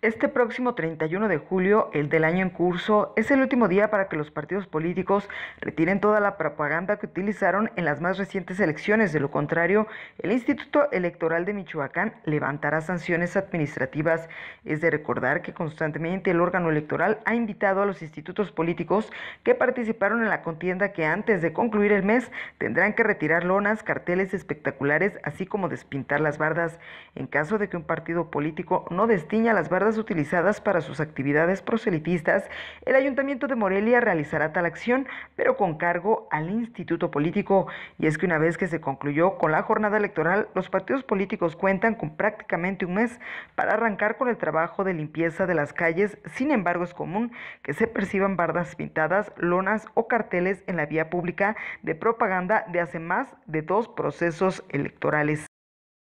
Este próximo 31 de julio, el del año en curso, es el último día para que los partidos políticos retiren toda la propaganda que utilizaron en las más recientes elecciones. De lo contrario, el Instituto Electoral de Michoacán levantará sanciones administrativas. Es de recordar que constantemente el órgano electoral ha invitado a los institutos políticos que participaron en la contienda que antes de concluir el mes tendrán que retirar lonas, carteles espectaculares, así como despintar las bardas. En caso de que un partido político no destiña las bardas, utilizadas para sus actividades proselitistas, el Ayuntamiento de Morelia realizará tal acción, pero con cargo al Instituto Político. Y es que una vez que se concluyó con la jornada electoral, los partidos políticos cuentan con prácticamente un mes para arrancar con el trabajo de limpieza de las calles. Sin embargo, es común que se perciban bardas pintadas, lonas o carteles en la vía pública de propaganda de hace más de dos procesos electorales.